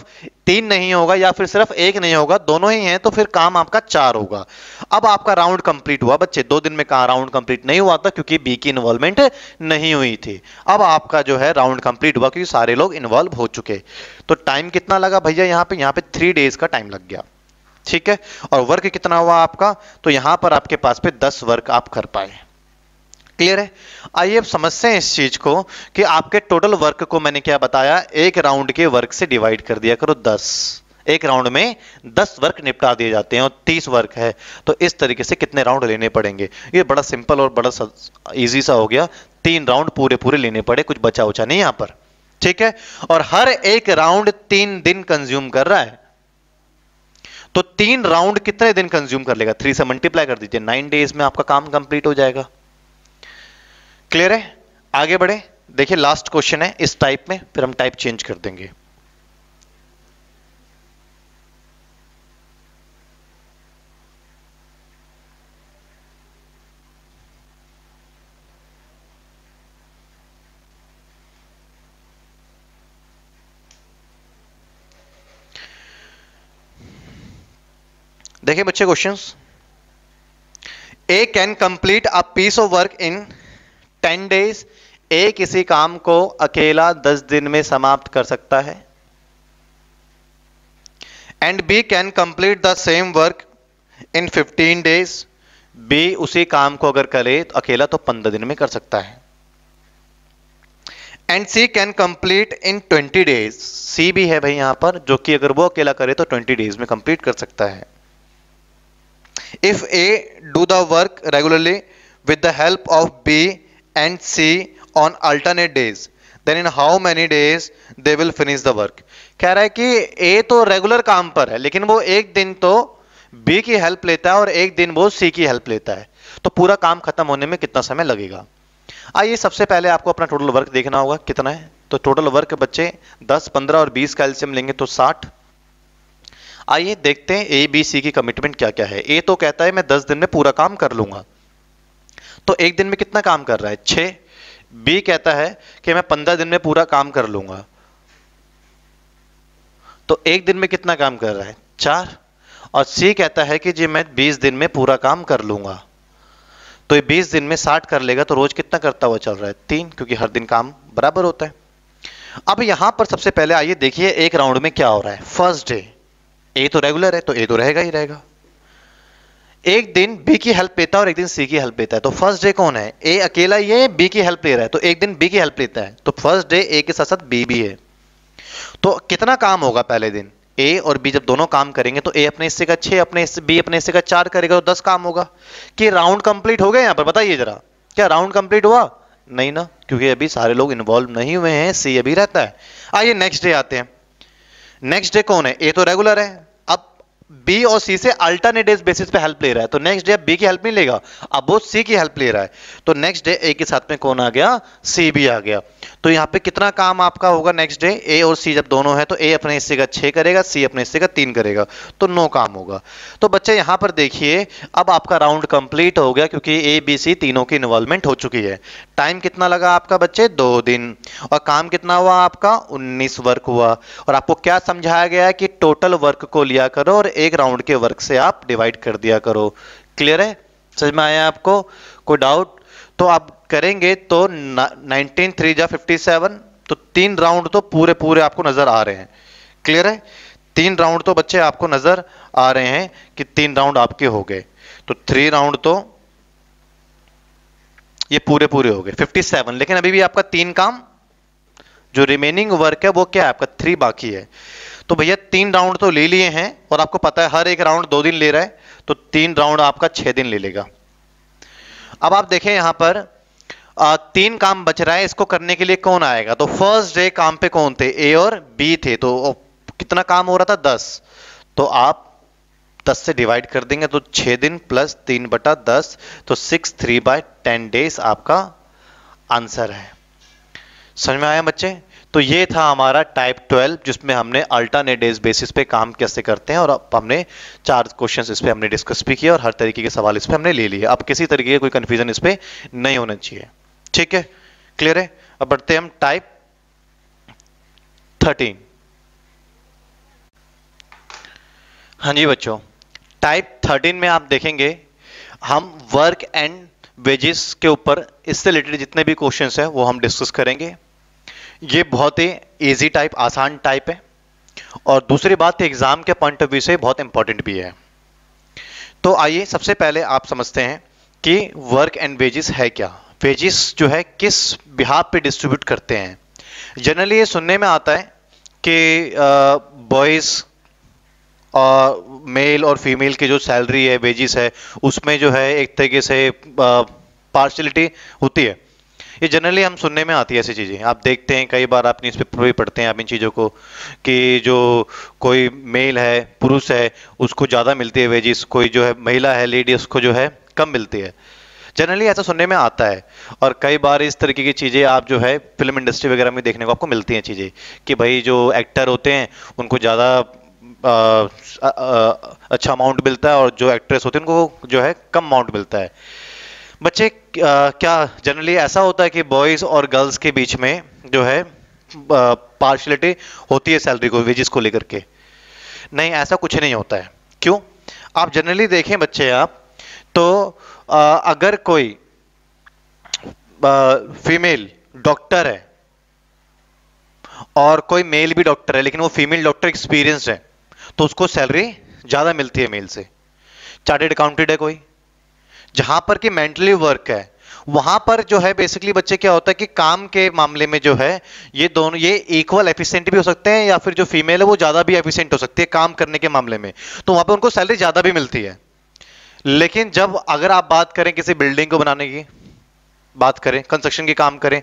तीन नहीं होगा या फिर सिर्फ एक नहीं होगा दोनों ही हैं तो फिर काम आपका चार होगा अब आपका राउंड कंप्लीट हुआ बच्चे दो दिन में कहा राउंड कंप्लीट नहीं हुआ था क्योंकि बी की इन्वॉल्वमेंट नहीं हुई थी अब आपका जो है राउंड कंप्लीट हुआ क्योंकि सारे लोग इन्वॉल्व हो चुके तो टाइम कितना लगा भैया यहाँ पे यहाँ पे थ्री डेज का टाइम लग गया ठीक है और वर्क कितना हुआ आपका तो यहाँ पर आपके पास पे दस वर्क आप कर पाए क्लियर है आइए अब समझते हैं इस चीज को कि आपके टोटल वर्क को मैंने क्या बताया एक राउंड के वर्क से डिवाइड कर दिया करो दस एक राउंड में दस वर्क निपटा दिए जाते हैं और तीस वर्क है तो इस तरीके से कितने राउंड लेने पड़ेंगे ये बड़ा सिंपल और बड़ा ईजी सा हो गया तीन राउंड पूरे पूरे लेने पड़े कुछ बचा उचा नहीं यहां पर ठीक है और हर एक राउंड तीन दिन कंज्यूम कर रहा है तो तीन राउंड कितने दिन कंज्यूम कर लेगा थ्री से मल्टीप्लाई कर दीजिए नाइन डेज में आपका काम कंप्लीट हो जाएगा क्लियर है आगे बढ़े देखिए लास्ट क्वेश्चन है इस टाइप में फिर हम टाइप चेंज कर देंगे देखिए बच्चे questions A can complete a piece of work in ten days A किसी काम को अकेला दस दिन में समाप्त कर सकता है and B can complete the same work in fifteen days B उसी काम को अगर करे तो अकेला तो पंद्रह दिन में कर सकता है and C can complete in twenty days C भी है भाई यहां पर जो कि अगर वो अकेला करे तो ट्वेंटी डेज में कंप्लीट कर सकता है if A do the work regularly with the help of B and C on alternate days. Then in how many days they will finish the work? कह रहा है कि A तो regular काम पर है लेकिन वो एक दिन तो B की help लेता है और एक दिन वो C की help लेता है तो पूरा काम खत्म होने में कितना समय लगेगा आइए सबसे पहले आपको अपना टोटल वर्क देखना होगा कितना है तो टोटल वर्क बच्चे 10, 15 और 20 का एल्सियम लेंगे तो 60 आइए देखते हैं ए बी सी की कमिटमेंट क्या क्या है ए तो कहता है मैं 10 दिन में पूरा काम कर लूंगा तो एक दिन में कितना काम कर रहा है छः बी कहता है कि मैं पंद्रह दिन में पूरा काम कर लूंगा तो एक दिन में कितना काम कर रहा है चार और सी कहता है कि जी मैं बीस दिन में पूरा काम कर लूंगा तो ये बीस दिन में साठ कर लेगा तो रोज कितना करता हुआ चल रहा है तीन क्योंकि हर दिन काम बराबर होता है अब यहां पर सबसे पहले आइए देखिए एक राउंड में क्या हो रहा है फर्स्ट डे ए तो रेगुलर है तो ए तो रहेगा ही रहेगा एक दिन बी की हेल्प लेता है और एक दिन सी की हेल्प लेता है तो फर्स्ट डे कौन है ए अकेला ही है बी की हेल्प ले रहा है तो एक दिन बी की हेल्प लेता है तो फर्स्ट डे ए के साथ साथ बी भी है तो कितना काम होगा पहले दिन ए और बी जब दोनों काम करेंगे तो ए अपने हिस्से का छः अपने हिस्से बी अपने हिस्से का चार करेगा तो दस काम होगा कि राउंड कंप्लीट हो गया यहाँ पर बताइए जरा क्या राउंड कंप्लीट हुआ नहीं ना क्योंकि अभी सारे लोग इन्वॉल्व नहीं हुए हैं सी अभी रहता है आइए नेक्स्ट डे आते हैं नेक्स्ट डे कौन है ए तो रेगुलर है बी और सी से अल्टरनेटिव बेसिस पे हेल्प ले रहा है तो नेक्स्ट डे बी की हेल्प नहीं लेगा अब वो सी की हेल्प ले रहा है तो नेक्स्ट डे ए के साथ में कौन आ गया सी भी आ गया तो यहाँ पे कितना काम आपका होगा नेक्स्ट डे ए और सी जब दोनों है तो ए अपने हिस्से का छः करेगा सी अपने हिस्से का तीन करेगा तो नो काम होगा तो बच्चे यहाँ पर देखिए अब आपका राउंड कंप्लीट हो गया क्योंकि ए बी सी तीनों की इन्वॉल्वमेंट हो चुकी है टाइम कितना लगा आपका बच्चे दो दिन और काम कितना हुआ आपका उन्नीस वर्क हुआ और आपको क्या समझाया गया है कि टोटल वर्क को लिया करो और एक राउंड के वर्क से आप डिवाइड कर दिया करो क्लियर है समझ में आया आपको कोई डाउट तो आप करेंगे तो नाइनटीन थ्री जा फिफ्टी सेवन तो तीन राउंड तो पूरे पूरे आपको नजर आ रहे हैं क्लियर है तीन राउंड तो बच्चे आपको नजर आ रहे हैं कि तीन राउंड आपके हो गए तो थ्री राउंड तो ये पूरे पूरे हो गए 57 लेकिन अभी भी आपका तीन काम जो रिमेनिंग वर्क है वो क्या है आपका थ्री बाकी है तो भैया तीन राउंड तो ले लिए हैं और आपको पता है हर एक राउंड दो दिन ले रहा है तो तीन राउंड आपका छह दिन ले लेगा अब आप देखें यहां पर आ, तीन काम बच रहा है इसको करने के लिए कौन आएगा तो फर्स्ट डे काम पे कौन थे ए और बी थे तो कितना काम हो रहा था दस तो आप दस से डिवाइड कर देंगे तो छः दिन प्लस तीन बटा दस तो six three by ten days आपका आंसर है समझ में आया बच्चे तो ये था हमारा टाइप 12 जिसमें हमने अल्टरनेट डेज बेसिस पे काम कैसे करते हैं और अब हमने चार क्वेश्चन इस पर हमने डिस्कस भी किया और हर तरीके के सवाल इस पर हमने ले लिए अब किसी तरीके का कोई कन्फ्यूजन इस पर नहीं होना चाहिए ठीक है क्लियर है अब बढ़ते हम टाइप थर्टीन हाँ जी बच्चों टाइप थर्टीन में आप देखेंगे हम वर्क एंड वेजेस के ऊपर इससे रिलेटेड जितने भी क्वेश्चंस हैं वो हम डिस्कस करेंगे ये बहुत ही ईजी टाइप आसान टाइप है और दूसरी बात एग्जाम के पॉइंट ऑफ व्यू से बहुत इंपॉर्टेंट भी है तो आइए सबसे पहले आप समझते हैं कि वर्क एंड वेजेस है क्या वेजेस जो है किस बिहाब पे डिस्ट्रीब्यूट करते हैं जनरली ये सुनने में आता है कि बॉयज़ और मेल और फीमेल की जो सैलरी है वेजिस है उसमें जो है एक तरीके से पार्शलिटी होती है ये जनरली हम सुनने में आती है ऐसी चीज़ें आप देखते हैं कई बार आप पेपर भी पढ़ते हैं आप इन चीज़ों को कि जो कोई मेल है पुरुष है उसको ज़्यादा मिलती है वेजिस कोई जो है महिला है लेडी उसको जो है कम मिलती है जनरली ऐसा सुनने में आता है और कई बार इस तरीके की चीज़ें आप जो है फिल्म इंडस्ट्री वगैरह में देखने को आपको मिलती हैं चीज़ें कि भाई जो एक्टर होते हैं उनको ज़्यादा अच्छा अमाउंट मिलता है और जो एक्ट्रेस होती है उनको जो है कम अमाउंट मिलता है बच्चे क्या जनरली ऐसा होता है कि बॉयज़ और गर्ल्स के बीच में जो है पार्शलिटी होती है सैलरी को वेजेस को लेकर के नहीं ऐसा कुछ नहीं होता है क्यों आप जनरली देखें बच्चे आप तो आ, अगर कोई आ, फीमेल डॉक्टर है और कोई मेल भी डॉक्टर है लेकिन वो फीमेल डॉक्टर एक्सपीरियंस है तो उसको सैलरी ज़्यादा मिलती है मेल से चार्टेड अकाउंटेंट है कोई जहां पर कि मेंटली वर्क है वहां पर जो है बेसिकली बच्चे क्या होता है कि काम के मामले में जो है ये दोनों ये इक्वल एफिशिएंट भी हो सकते हैं या फिर जो फीमेल है वो ज्यादा भी एफिशिएंट हो सकती है काम करने के मामले में तो वहां पर उनको सैलरी ज्यादा भी मिलती है लेकिन जब अगर आप बात करें किसी बिल्डिंग को बनाने की बात करें कंस्ट्रक्शन के काम करें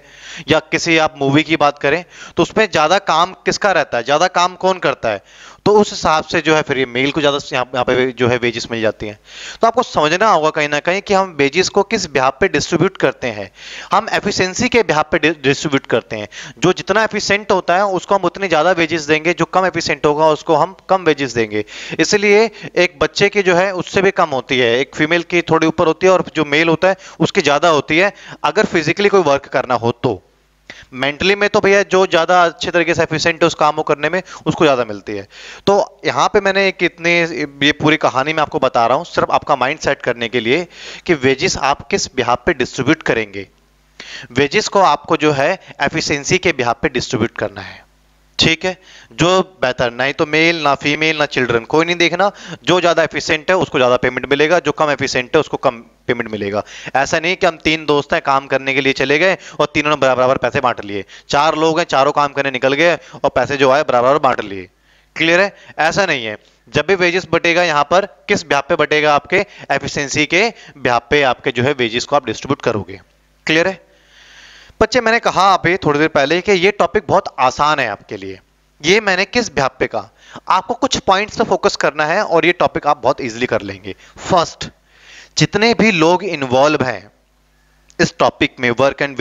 या किसी आप मूवी की बात करें तो उसमें ज़्यादा काम किसका रहता है ज़्यादा काम कौन करता है तो उस हिसाब से जो है फिर ये मेल को ज़्यादा यहाँ पे जो है वेजेस मिल जाती हैं तो आपको समझना होगा कहीं ना कहीं कि हम वेजेस को किस बिहाब पे डिस्ट्रीब्यूट करते हैं हम एफिशिएंसी के बिहाब पे डिस्ट्रीब्यूट करते हैं जो जितना एफिशिएंट होता है उसको हम उतने ज़्यादा वेजेस देंगे जो कम एफिशियंट होगा उसको हम कम वेजेस देंगे इसलिए एक बच्चे की जो है उससे भी कम होती है एक फीमेल की थोड़ी ऊपर होती है और जो मेल होता है उसकी ज़्यादा होती है अगर फिजिकली कोई वर्क करना हो तो मेंटली में तो भैया जो ज़्यादा अच्छे तरीके से एफिशिएंट है उस काम को करने में उसको ज़्यादा मिलती है तो यहाँ पे मैंने कितने ये पूरी कहानी मैं आपको बता रहा हूँ सिर्फ आपका माइंड सेट करने के लिए कि वेजेस आप किस बिहाब पे डिस्ट्रीब्यूट करेंगे वेजेस को आपको जो है एफिशिएंसी के बिहाब पे डिस्ट्रीब्यूट करना है ठीक है जो बेहतर नहीं तो मेल ना फीमेल ना चिल्ड्रन कोई नहीं देखना जो ज़्यादा एफिशिएंट है उसको ज़्यादा पेमेंट मिलेगा जो कम एफिशिएंट है उसको कम पेमेंट मिलेगा ऐसा नहीं कि हम तीन दोस्त हैं काम करने के लिए चले गए और तीनों ने बराबर बराबर पैसे बांट लिए चार लोग हैं चारों काम करने निकल गए और पैसे जो आए बराबर बांट लिए क्लियर है ऐसा नहीं है जब भी वेजेस बटेगा यहाँ पर किस ब्याप पे बटेगा आपके एफिशियंसी के ब्याप पे आपके जो है वेजेस को आप डिस्ट्रीब्यूट करोगे क्लियर है बच्चे मैंने कहा आप थोड़ी देर पहले कि ये टॉपिक बहुत आसान है आपके लिए ये मैंने किस भ्याप पे कहा आपको कुछ पॉइंट्स पे फोकस करना है और ये टॉपिक आप बहुत इजीली कर लेंगे फर्स्ट जितने भी लोग इन्वॉल्व हैं इस टॉपिक में work and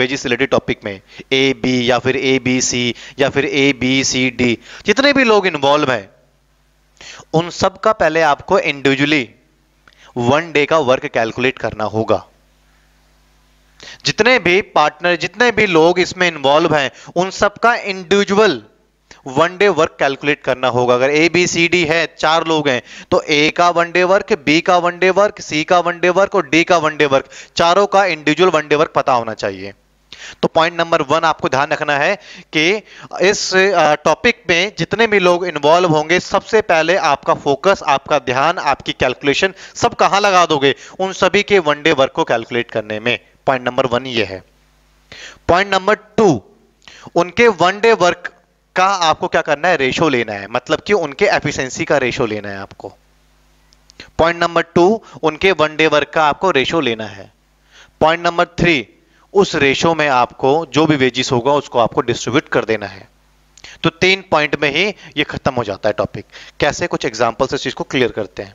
wages related topic में ए बी या फिर ए बी सी या फिर ए बी सी डी जितने भी लोग इन्वॉल्व हैं उन सब का पहले आपको इंडिविजुअली वन डे का वर्क कैलकुलेट करना होगा जितने भी पार्टनर जितने भी लोग इसमें इन्वॉल्व हैं उन सबका individual one day work calculate करना होगा अगर ए बी सी डी है चार लोग हैं तो ए का वन डे वर्क बी का वन डे वर्क सी का वन डे वर्क और डी का वन डे वर्क चारों का इंडिविजुअल वन डे वर्क पता होना चाहिए तो पॉइंट नंबर वन आपको ध्यान रखना है कि इस टॉपिक में जितने भी लोग इन्वॉल्व होंगे सबसे पहले आपका फोकस आपका ध्यान आपकी कैलकुलेशन सब कहां लगा दोगे उन सभी के वन डे वर्क को कैलकुलेट करने में पॉइंट नंबर वन ये है पॉइंट नंबर टू उनके वन डे वर्क का आपको क्या करना है रेशो लेना है मतलब कि उनके एफिशिएंसी का रेशो लेना है आपको पॉइंट नंबर टू उनके वन डे वर्क का आपको रेशो लेना है पॉइंट नंबर थ्री उस रेशो में आपको जो भी वेजिस होगा उसको आपको डिस्ट्रीब्यूट कर देना है तो तीन पॉइंट में ही ये खत्म हो जाता है टॉपिक कैसे कुछ एग्जाम्पल से चीज को क्लियर करते हैं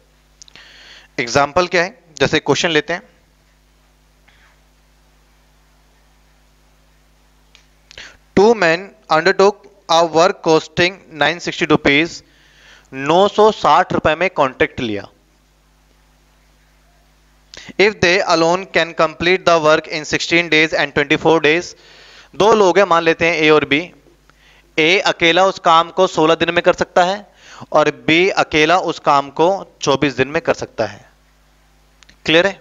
एग्जाम्पल क्या है जैसे क्वेश्चन लेते हैं two men undertook a work costing 960 rupees 960 रुपए में कॉन्ट्रैक्ट लिया if they alone can complete the work in 16 days and 24 days दो लोग हैं मान लेते हैं ए और बी ए अकेला उस काम को 16 दिन में कर सकता है और बी अकेला उस काम को 24 दिन में कर सकता है क्लियर है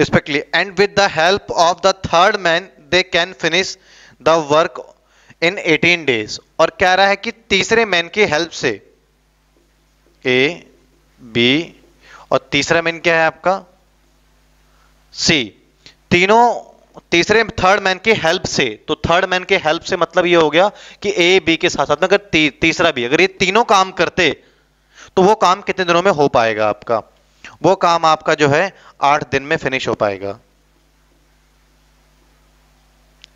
respectively and with the help of the third man they can finish the work in 18 days और कह रहा है कि तीसरे मैन की हेल्प से ए बी और तीसरा मैन क्या है आपका सी तीनों तीसरे थर्ड मैन की हेल्प से तो थर्ड मैन के हेल्प से मतलब ये हो गया कि ए बी के साथ साथ में अगर ती, तीसरा भी अगर ये तीनों काम करते तो वो काम कितने दिनों में हो पाएगा आपका वो काम आपका जो है आठ दिन में फिनिश हो पाएगा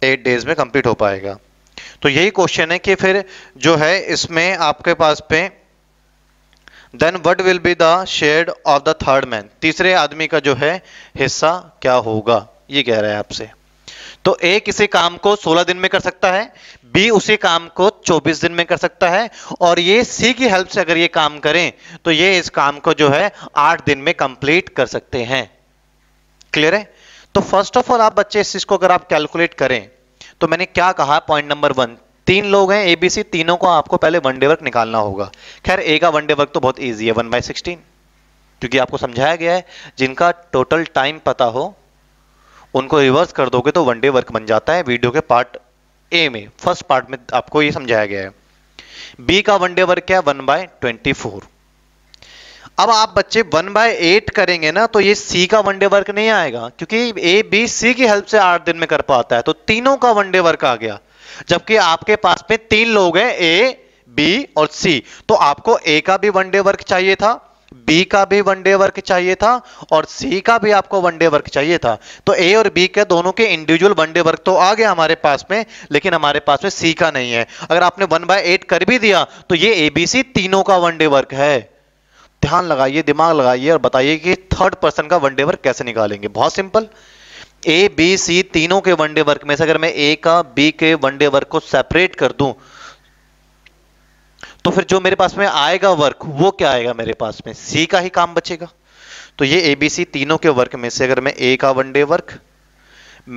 एट डेज में कंप्लीट हो पाएगा तो यही क्वेश्चन है कि फिर जो है इसमें आपके पास पे then what will be the share of the third man तीसरे आदमी का जो है हिस्सा क्या होगा ये कह रहा है आपसे तो ए किसी काम को 16 दिन में कर सकता है बी उसी काम को 24 दिन में कर सकता है और ये सी की हेल्प से अगर ये काम करें तो ये इस काम को जो है आठ दिन में कंप्लीट कर सकते हैं क्लियर है तो फर्स्ट ऑफ ऑल आप बच्चे इस चीज को अगर आप कैलकुलेट करें तो मैंने क्या कहा पॉइंट नंबर वन तीन लोग हैं एबीसी तीनों को आपको पहले वनडे वर्क निकालना होगा खैर ए का वनडे वर्क तो बहुत ईजी है वन बाई सिक्सटीन क्योंकि आपको समझाया गया है जिनका टोटल टाइम पता हो उनको रिवर्स कर दोगे तो वन डे वर्क बन जाता है वीडियो के पार्ट ए में फर्स्ट पार्ट में आपको ये समझाया गया है बी का वन डे वर्क क्या है वन बाय ट्वेंटी फोर अब आप बच्चे वन बाय एट करेंगे ना तो ये सी का वन डे वर्क नहीं आएगा क्योंकि ए बी सी की हेल्प से आठ दिन में कर पाता है तो तीनों का वन डे वर्क आ गया जबकि आपके पास में तीन लोग हैं ए बी और सी तो आपको ए का भी वन डे वर्क चाहिए था बी का भी वन डे वर्क चाहिए था और सी का भी आपको वन डे वर्क चाहिए था तो ए और बी के दोनों के इंडिविजुअल वन डे वर्क तो आ गया हमारे पास में लेकिन हमारे पास में सी का नहीं है अगर आपने वन बाय एट कर भी दिया तो ये ए बी सी तीनों का वन डे वर्क है ध्यान लगाइए दिमाग लगाइए और बताइए कि थर्ड पर्सन का वन डे वर्क कैसे निकालेंगे बहुत सिंपल ए बी सी तीनों के वन डे वर्क में से अगर मैं ए का बी के वन डे वर्क को सेपरेट कर दूं तो फिर जो मेरे पास में आएगा वर्क वो क्या आएगा मेरे पास में सी का ही काम बचेगा तो ये एबीसी तीनों के वर्क में से अगर मैं ए का वन डे वर्क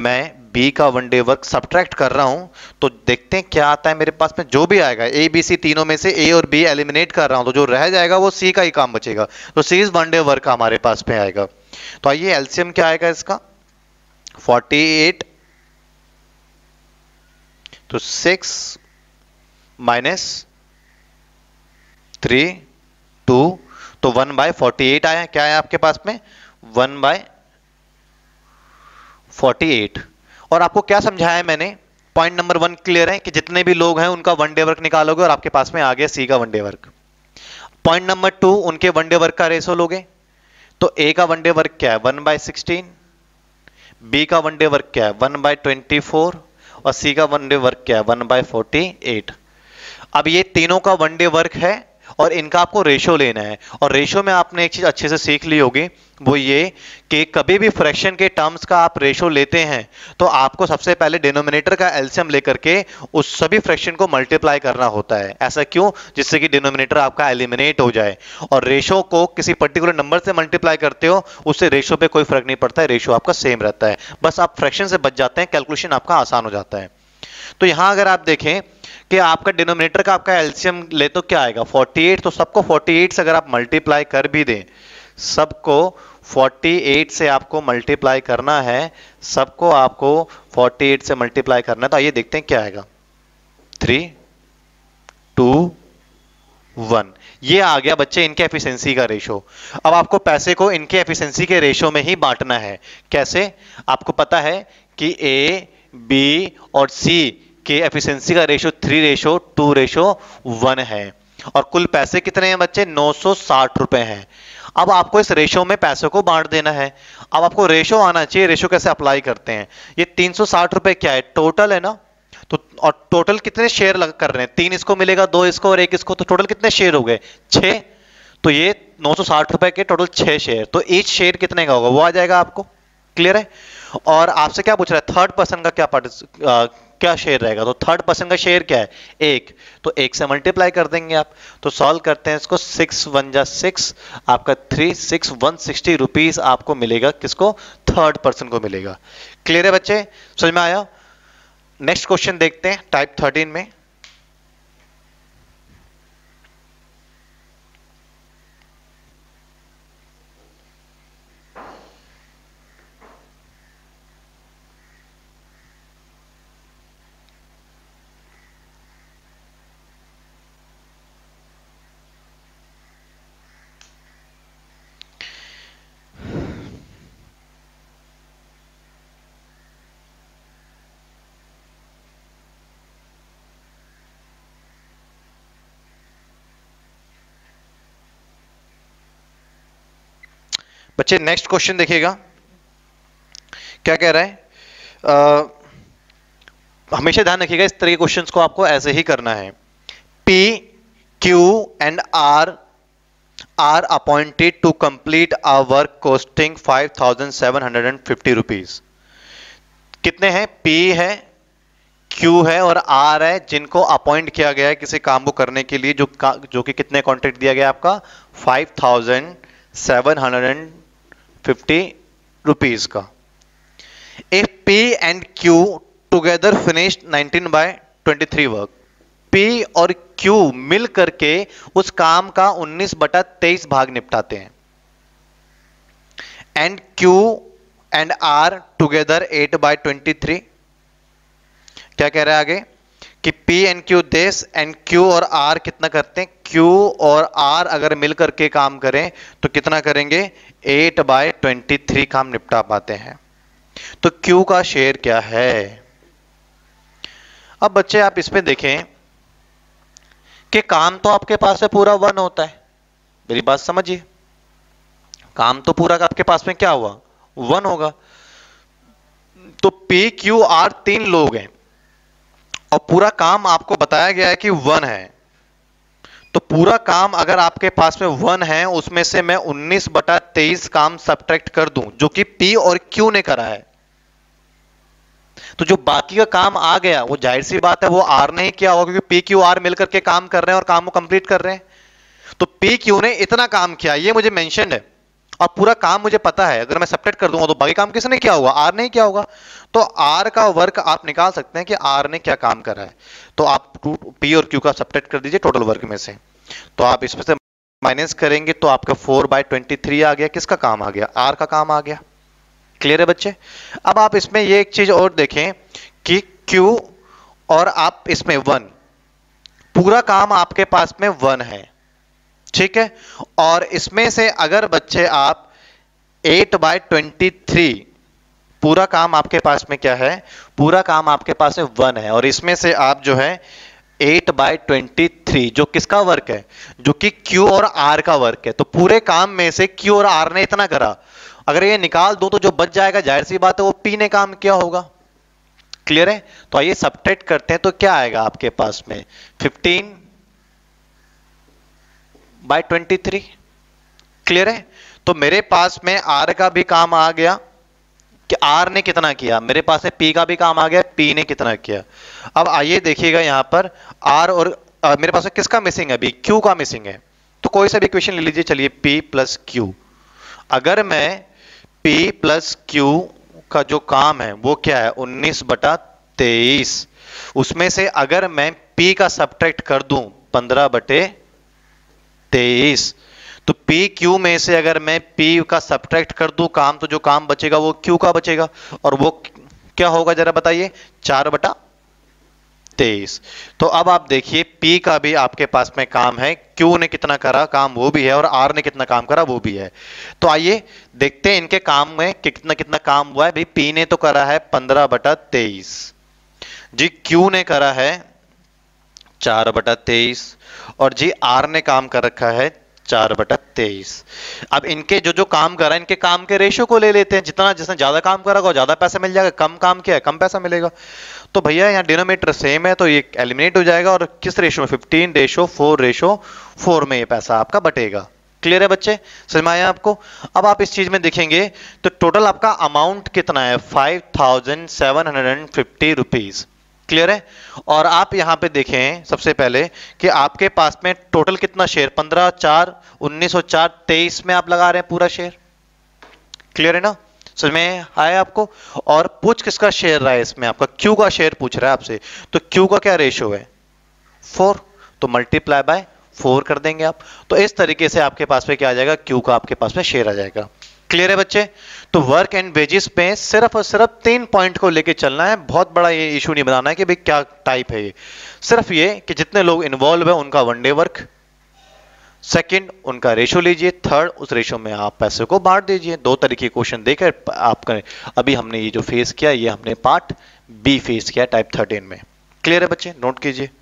मैं बी का वन डे वर्क सब्ट्रैक्ट कर रहा हूं तो देखते हैं क्या आता है मेरे पास में जो भी आएगा ए बी सी तीनों में से ए और बी एलिमिनेट कर रहा हूं तो जो रह जाएगा वो सी का ही काम बचेगा तो C is one day work हमारे पास में आएगा तो आइए एल्सियम क्या आएगा इसका 48 तो 6 माइनस थ्री टू तो वन बाय फोर्टी एट आया क्या है आपके पास में वन बाय फोर्टी एट और आपको क्या समझाया मैंने पॉइंट नंबर वन क्लियर है कि जितने भी लोग हैं उनका वन डे वर्क निकालोगे और आपके पास में आ गया सी का one day work point number two उनके वन डे वर्क का रेसो लोगे तो ए का वन डे वर्क क्या है वन बाय सिक्सटीन बी का वन डे वर्क क्या है वन बाय ट्वेंटी फोर और सी का वन डे वर्क क्या है वन बाय फोर्टी एट अब ये तीनों का वन डे वर्क है और इनका आपको रेशो लेना है और रेशो में आपने एक चीज़ अच्छे से सीख ली होगी वो ये कि कभी भी फ्रैक्शन के टर्म्स का आप रेशो लेते हैं तो आपको सबसे पहले डिनोमिनेटर का एल्सियम लेकर के उस सभी फ्रैक्शन को मल्टीप्लाई करना होता है ऐसा क्यों जिससे कि डिनोमिनेटर आपका एलिमिनेट हो जाए और रेशो को किसी पर्टिकुलर नंबर से मल्टीप्लाई करते हो उससे रेशो पे कोई फर्क नहीं पड़ता है रेशो आपका सेम रहता है बस आप फ्रैक्शन से बच जाते हैं कैलकुलेशन आपका आसान हो जाता है तो यहां अगर आप देखें कि आपका डिनोमिनेटर का आपका एल्सियम ले तो क्या आएगा 48 तो सबको 48 से अगर आप मल्टीप्लाई कर भी दें सबको 48 से आपको मल्टीप्लाई करना है सबको आपको 48 से मल्टीप्लाई करना है तो आइए देखते हैं क्या आएगा थ्री टू वन ये आ गया बच्चे इनके एफिशिएंसी का रेशो अब आपको पैसे को इनके एफिशिएंसी के रेशो में ही बांटना है कैसे आपको पता है कि ए बी और सी कि एफिशिएंसी का ratio three ratio two ratio one है और कुल पैसे कितने हैं बच्चे नौ सौ साठ रुपए हैं अब आपको इस रेशो में पैसों को बांट देना है अब आपको रेशो आना चाहिए रेशो कैसे अप्लाई करते हैं ये तीन रुपए क्या है टोटल है ना तो और टोटल कितने शेयर लग कर रहे हैं तीन इसको मिलेगा दो इसको और एक इसको तो टोटल कितने शेयर हो गए छः तो ये नौ सौ साठ रुपए के टोटल छह शेयर तो एक शेयर कितने का होगा वो आ जाएगा आपको क्लियर है और आपसे क्या पूछ रहा है थर्ड पर्सन का क्या क्या शेयर रहेगा तो थर्ड पर्सन का शेयर क्या है एक तो एक से मल्टीप्लाई कर देंगे आप तो सॉल्व करते हैं इसको सिक्स वन जा सिक्स आपका three six one sixty rupees आपको मिलेगा किसको थर्ड पर्सन को मिलेगा क्लियर है बच्चे समझ में आया नेक्स्ट क्वेश्चन देखते हैं टाइप थर्टीन में बच्चे नेक्स्ट क्वेश्चन देखिएगा क्या कह रहा है आ, हमेशा ध्यान रखिएगा इस तरह के क्वेश्चंस को आपको ऐसे ही करना है P Q and R R appointed to complete a work costing five thousand seven hundred and fifty rupees कितने हैं पी है क्यू है और आर है जिनको अपॉइंट किया गया है किसी काम को करने के लिए जो जो कि कितने कॉन्ट्रैक्ट दिया गया आपका five thousand seven hundred and fifty rupees का if P and Q together finished 19 by 23 work P और क्यू मिल करके उस काम का उन्नीस बटा तेईस भाग निपटाते हैं and Q and R together eight by twenty three क्या कह रहे हैं आगे कि P and Q this and Q और R कितना करते हैं Q और R अगर मिल करके काम करें तो कितना करेंगे 8 बाय 23 काम निपटा पाते हैं तो Q का शेयर क्या है अब बच्चे आप इसमें देखें कि काम तो आपके पास में पूरा वन होता है मेरी बात समझिए काम तो पूरा आपके पास में क्या हुआ वन होगा तो पी क्यू आर तीन लोग हैं और पूरा काम आपको बताया गया है कि वन है तो पूरा काम अगर आपके पास में वन है उसमें से मैं 19 बटा तेईस काम सब्ट्रैक्ट कर दूं जो कि पी और क्यू ने करा है तो जो बाकी का काम आ गया वो जाहिर सी बात है वो आर ने ही किया होगा क्योंकि पी क्यू आर मिलकर के काम कर रहे हैं और काम को कंप्लीट कर रहे हैं तो पी क्यू ने इतना काम किया ये मुझे मेंशन है और पूरा काम मुझे पता है अगर मैं सपरेट कर दूंगा तो बाकी काम किसने क्या हुआ आर ने क्या होगा तो आर का वर्क आप निकाल सकते हैं कि आर ने क्या काम करा है तो आप पी और क्यू का सपरेट कर दीजिए टोटल वर्क में से तो आप इसमें से माइनस करेंगे तो आपका फोर बाय ट्वेंटी थ्री आ गया किसका काम आ गया आर का काम आ गया क्लियर है बच्चे अब आप इसमें ये एक चीज और देखें कि क्यू और आप इसमें वन पूरा काम आपके पास में वन है ठीक है और इसमें से अगर बच्चे आप 8 बाय ट्वेंटी थ्री पूरा काम आपके पास में क्या है पूरा काम आपके पास में वन है और इसमें से आप जो है 8 बाय ट्वेंटी थ्री जो किसका वर्क है जो कि Q और R का वर्क है तो पूरे काम में से Q और R ने इतना करा अगर ये निकाल दो तो जो बच जाएगा जाहिर सी बात है वो P ने काम किया होगा क्लियर है तो आइए सब्ट्रैक्ट करते हैं तो क्या आएगा आपके पास में fifteen by twenty three clear है तो मेरे पास में आर का भी काम आ गया कि आर ने कितना किया मेरे पास है पी का भी काम आ गया पी ने कितना किया अब आइए देखिएगा यहां पर आर और आ, मेरे पास किसका मिसिंग है अभी क्यू का मिसिंग है तो कोई सा भी क्वेश्चन ले लीजिए चलिए पी प्लस क्यू अगर मैं पी प्लस क्यू का जो काम है वो क्या है उन्नीस बटा तेईस उसमें से अगर मैं पी का सब्ट्रैक्ट कर दूं पंद्रह बटे तेईस तो पी क्यू में से अगर मैं पी का सब्ट्रैक्ट कर दूं काम तो जो काम बचेगा वो क्यू का बचेगा और वो क्या होगा जरा बताइए चार बटा तेईस तो अब आप देखिए पी का भी आपके पास में काम है क्यू ने कितना करा काम वो भी है और आर ने कितना काम करा वो भी है तो आइए देखते हैं इनके काम में कितना कितना काम हुआ है भाई पी ने तो करा है पंद्रह बटा तेईस जी क्यू ने करा है चार बटा तेईस और जी आर ने काम कर रखा है चार बटा तेईस अब इनके जो जो काम करा इनके काम के रेशो को ले लेते हैं जितना जिसने ज्यादा काम करा होगा ज्यादा पैसा मिल जाएगा कम काम किया है कम पैसा मिलेगा तो भैया यहाँ डिनोमीटर सेम है तो ये एलिमिनेट हो जाएगा और किस रेशो में fifteen ratio four ratio four में ये पैसा आपका बटेगा क्लियर है बच्चे समझ में आया आपको अब आप इस चीज में देखेंगे तो टोटल आपका अमाउंट कितना है five thousand seven hundred and fifty rupees clear है और आप यहां पे देखें सबसे पहले कि आपके पास में टोटल कितना शेयर 15 चार 1904 तेईस में आप लगा रहे हैं पूरा शेयर क्लियर है ना समझ में आया आपको और पूछ किसका शेयर रहा है इसमें आपका क्यू का शेयर पूछ रहा है आपसे तो क्यू का क्या रेशियो है फोर तो मल्टीप्लाई बाय फोर कर देंगे आप तो इस तरीके से आपके पास में क्या आ जाएगा क्यू का आपके पास में शेयर आ जाएगा क्लियर है बच्चे तो वर्क एंड वेजिस पे सिर्फ और सिर्फ तीन पॉइंट को लेके चलना है बहुत बड़ा ये इशू नहीं बनाना है कि भाई क्या टाइप है ये सिर्फ ये कि जितने लोग इन्वॉल्व है उनका वन डे वर्क सेकंड उनका रेशो लीजिए थर्ड उस रेशो में आप पैसे को बांट दीजिए दो तरीके क्वेश्चन देकर आप करें अभी हमने ये जो फेस किया ये हमने पार्ट बी फेस किया टाइप थर्टीन में क्लियर है बच्चे नोट कीजिए